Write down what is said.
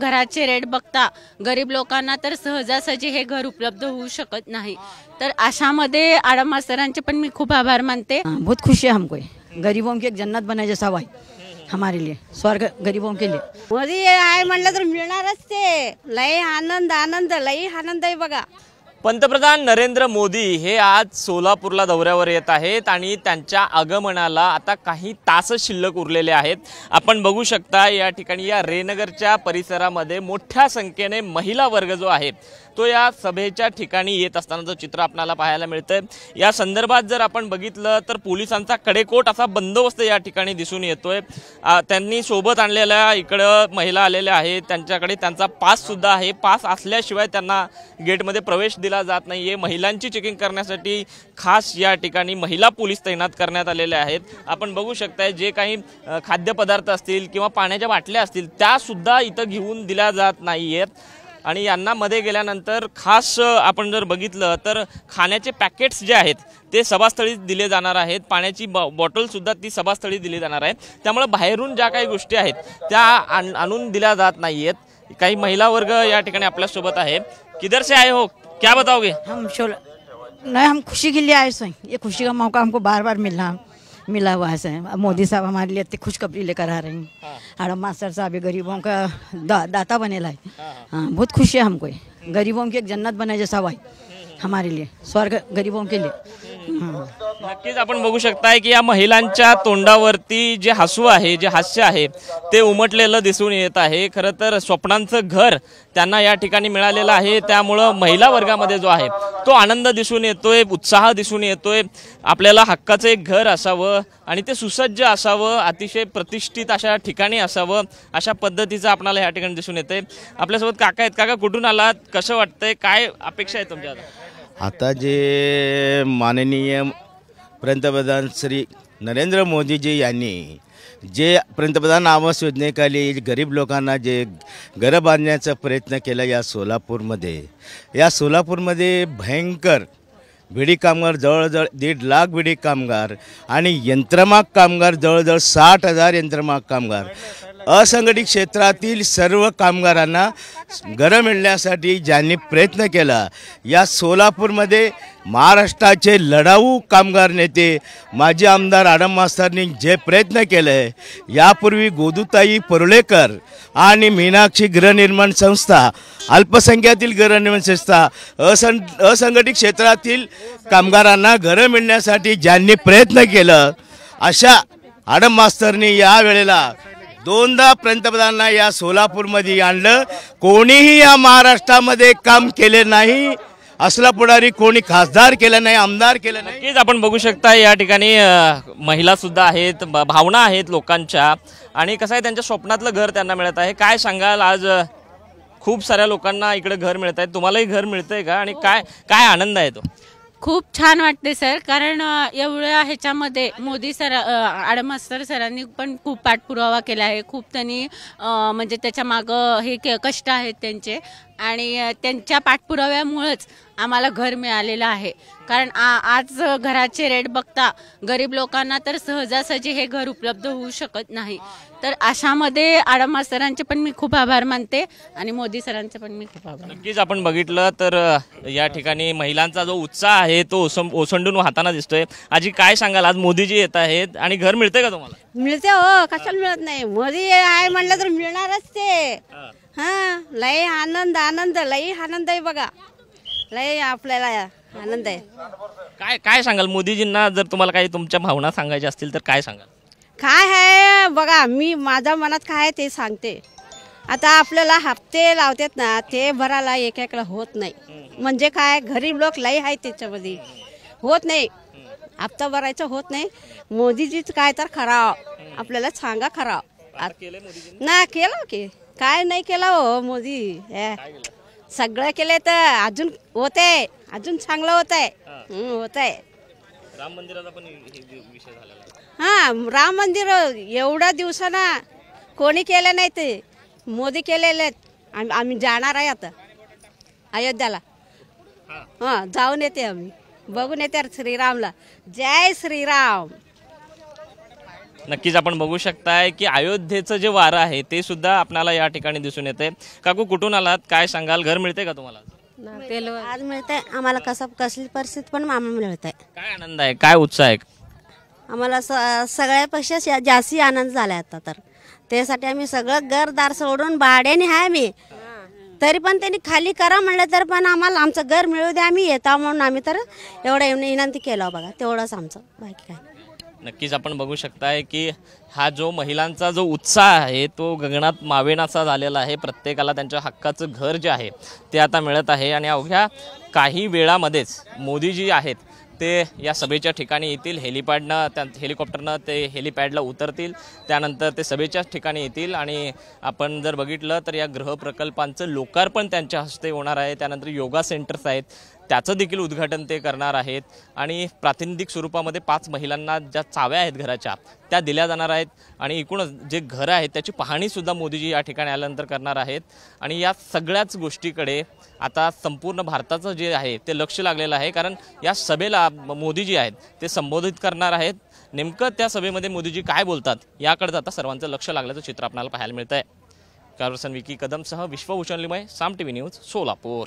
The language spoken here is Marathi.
घराचे रेट बघता गरीब लोकांना तर सहजासहजी हे घर उपलब्ध होऊ शकत नाही तर मध्ये आडम मास्तरांचे पण मी खूप आभार मानते बहुत खुशी हमको गरीबों की एक जन्नत बनाय जसा हमारे लिए स्वर्ग गरीबों के लिए आहे म्हणलं तर मिळणारच ते लय आनंद आनंद लय आनंद आहे बघा पंतप्रधान नरेंद्र मोदी हे आज सोलापूरला दौऱ्यावर येत आहेत आणि त्यांच्या आगमनाला आता काही तास शिल्लक उरलेले आहेत आपण बघू शकता या ठिकाणी या रेनगरच्या परिसरामध्ये मोठ्या संख्येने महिला वर्ग जो आहे तो या सभेच्या ठिकाणी येत असतानाचं चित्र आपल्याला पाहायला मिळतंय या संदर्भात जर आपण बघितलं तर पोलिसांचा कडेकोट असा बंदोबस्त या ठिकाणी दिसून येतोय त्यांनी सोबत आणलेल्या इकडं महिला आलेल्या आहेत त्यांच्याकडे त्यांचा पास सुद्धा आहे पास असल्याशिवाय त्यांना गेटमध्ये प्रवेश दिला जात नाही आहे महिलांची चेकिंग करण्यासाठी खास या ठिकाणी महिला पोलीस तैनात करण्यात आलेल्या आहेत आपण बघू शकताय जे काही खाद्यपदार्थ असतील किंवा पाण्याच्या बाटल्या असतील त्या सुद्धा इथं घेऊन दिल्या जात नाही आणि यांना मध्ये गेल्यानंतर खास आपण जर बघितलं तर खाण्याचे पॅकेट्स जे आहेत ते सभास्थळी दिले जाणार आहेत पाण्याची बॉ बॉटलसुद्धा ती सभास्थळी दिली जाणार आहे त्यामुळे बाहेरून ज्या काही गोष्टी आहेत त्या आणून दिल्या जात नाही आहेत काही महिला वर्ग या ठिकाणी आपल्यासोबत आहे किधर से आए हो क्या बताओगे हम शोला नाही हम खुशी के लिए आए सही ये खुशी का मौका हमको बार बार मिलना मिला हुआ है मोदी साहब हमारे लिए इतनी खुशखबरी लेकर आ रहे हैं और मास्टर साहब ये गरीबों का दाता बने लाए हाँ बहुत खुशी है हमको गरीबों की एक जन्नत बने जैसा भाई हमारे लिए स्वर्ग गरीबों के लिए नक्कीच आपण बघू शकताय की या महिलांच्या तोंडावरती जे हसू आहे जे हास्य आहे ते उमटलेलं दिसून येत आहे खरं तर स्वप्नांचं घर त्यांना या ठिकाणी मिळालेलं आहे त्यामुळं महिला वर्गामध्ये जो आहे तो आनंद दिसून येतोय उत्साह दिसून येतोय आपल्याला हक्काचं एक घर असावं आणि ते सुसज्ज असावं अतिशय प्रतिष्ठित अशा ठिकाणी असावं अशा पद्धतीचं आपणाला या ठिकाणी दिसून येतंय आपल्यासोबत काका आहेत काका कुठून आलात कसं वाटतंय काय अपेक्षा आहे तुमच्या आता जे माननीय पंतप्रधान श्री नरेंद्र मोदीजी यांनी जे पंतप्रधान आवास योजनेखाली गरीब लोकांना जे घरं बांधण्याचा प्रयत्न केला या सोलापूरमध्ये या सोलापूरमध्ये भयंकर भिडी कामगार जवळजवळ दीड लाख भिडी कामगार आणि यंत्रमाग कामगार जवळजवळ साठ हजार यंत्रमाग कामगार असंघटित क्षेत्रातील सर्व कामगारांना घरं मिळण्यासाठी ज्यांनी प्रयत्न केला या सोलापूरमध्ये महाराष्ट्राचे लढाऊ कामगार नेते माजी आमदार आडम मास्तरनी जे प्रयत्न केले यापूर्वी गोदुताई परळेकर आणि मीनाक्षी गृहनिर्माण संस्था अल्पसंख्यातील गृहनिर्माण संस्था असं असंघटित क्षेत्रातील कामगारांना घरं मिळण्यासाठी ज्यांनी प्रयत्न केलं अशा आडम मास्तरनी या वेळेला दोनदा पंतप्रधानांना या सोलापूरमध्ये आणलं कोणीही या महाराष्ट्रामध्ये काम केले नाही असला पुढारी कोणी खासदार केलं नाही आमदार केलं नाही नक्कीच आपण बघू शकता या ठिकाणी महिला सुद्धा आहेत भावना आहेत लोकांच्या आणि कसं आहे त्यांच्या स्वप्नातलं घर त्यांना मिळत आहे काय सांगाल आज खूप साऱ्या लोकांना इकडे घर मिळत आहे तुम्हालाही घर मिळतंय का आणि काय काय आनंद आहे तो खूप छान वाटते सर कारण एवढ्या ह्याच्यामध्ये मोदी सर आडमास्तर सरांनी पण खूप पाठपुरावा केला आहे खूप त्यांनी म्हणजे त्याच्या मागं हे कष्ट आहेत त्यांचे आणि त्यांच्या पाठपुराव्यामुळेच आम्हाला घर मिळालेलं आहे कारण आज घराचे रेट बघता गरीब लोकांना तर सहजासहजी हे घर उपलब्ध होऊ शकत नाही तर अशामध्ये आडम्बा सरांचे पण मी खूप आभार मानते आणि मोदी सरांचे पण मी खूप आभार नक्कीच आपण बघितलं तर या ठिकाणी महिलांचा जो उत्साह आहे तो ओसंडून वाहताना दिसतोय आजी काय सांगाल आज मोदीजी येत आहेत आणि घर मिळते का तुम्हाला मिळते हो कशाला मिळत नाही मधी आहे म्हणलं तर मिळणारच ते हा लय आनंद आनंद लय आनंद आहे बघा लय आपल्याला आनंद आहे काय काय सांगाल मोदीजींना जर तुम्हाला काही तुमच्या भावना सांगायच्या असतील तर काय सांगाल काय आहे बघा मी माझ्या मनात काय आहे ते सांगते आता आपल्याला हप्ते लावतात ना ते भरायला एकेकडे होत नाही म्हणजे काय गरीब लोक लय आहे त्याच्यामध्ये होत नाही हप्ता भरायचं होत नाही मोदीजीच काय तर खराव आपल्याला सांगा खराव ना केलं की काय नाही केलं हो मोदी सगळं केले तर अजून होते अजून चांगलं होत आहे होत आहे राम मंदिराचा पण हा राम मंदिर एवढा दिवसाना कोणी केलं नाही ते मोदी केलेले आम्ही जाणार आहे आता अयोध्याला हां जाऊन येते आम्ही बघून येते श्रीरामला जय श्रीराम नक्कीच आपण बघू शकताय की अयोध्येचं जे वारं आहे ते सुद्धा आपल्याला या ठिकाणी दिसून येते काकू कुठून आलात काय सांगाल घर मिळते का तुम्हाला आज मिळतंय आम्हाला कसं कसली परिस्थिती पण मामा मिळत आहे काय आनंद आहे काय उत्साह आहे आम्हाला सगळ्या सगळ्यापेक्षा जास्ती आनंद झाला आता तर त्यासाठी आम्ही सगळं घरदार सोडून भाड्याने आहे मी तरी पण त्यांनी खाली करा म्हणलं तर पण आम्हाला आमचं घर मिळू द्या आम्ही येता म्हणून आम्ही तर एवढा विनंती केला हो बघा तेवढंच आमचं बाकी काय नक्कीच आपण बघू शकताय की हा जो महिलांचा जो उत्साह आहे तो गगनात मावेनाचा झालेला आहे प्रत्येकाला त्यांच्या हक्काचं घर जे आहे ते आता मिळत आहे आणि अवघ्या काही वेळामध्येच मोदी जी आहेत ते या सभेच्या ठिकाणी येतील हेलिपॅडनं त्या हेलिकॉप्टरनं ते हेलिपॅडला उतरतील त्यानंतर ते सभेच्याच ठिकाणी येतील आणि आपण जर बघितलं तर या प्रकल्पांचं लोकार्पण त्यांच्या हस्ते होणार आहे त्यानंतर योगा सेंटर्स आहेत त्याचं देखील उद्घाटन ते करणार आहेत आणि प्रातिनिधिक स्वरूपामध्ये पाच महिलांना ज्या चाव्या आहेत घराच्या त्या दिल्या जाणार आहेत आणि एकूणच जे घरं आहेत त्याची पाहणीसुद्धा मोदीजी या ठिकाणी आल्यानंतर करणार आहेत आणि या सगळ्याच गोष्टीकडे आता संपूर्ण भारताचं जे आहे ते लक्ष लागलेलं आहे कारण या सभेला मोदीजी आहेत ते संबोधित करणार आहेत नेमकं त्या सभेमध्ये मोदीजी काय बोलतात याकडे आता सर्वांचं लक्ष लागल्याचं चित्र आपल्याला पाहायला मिळतं आहे सन विकी कदमसह Vishwabhushan Limaye Saam TV news Solapur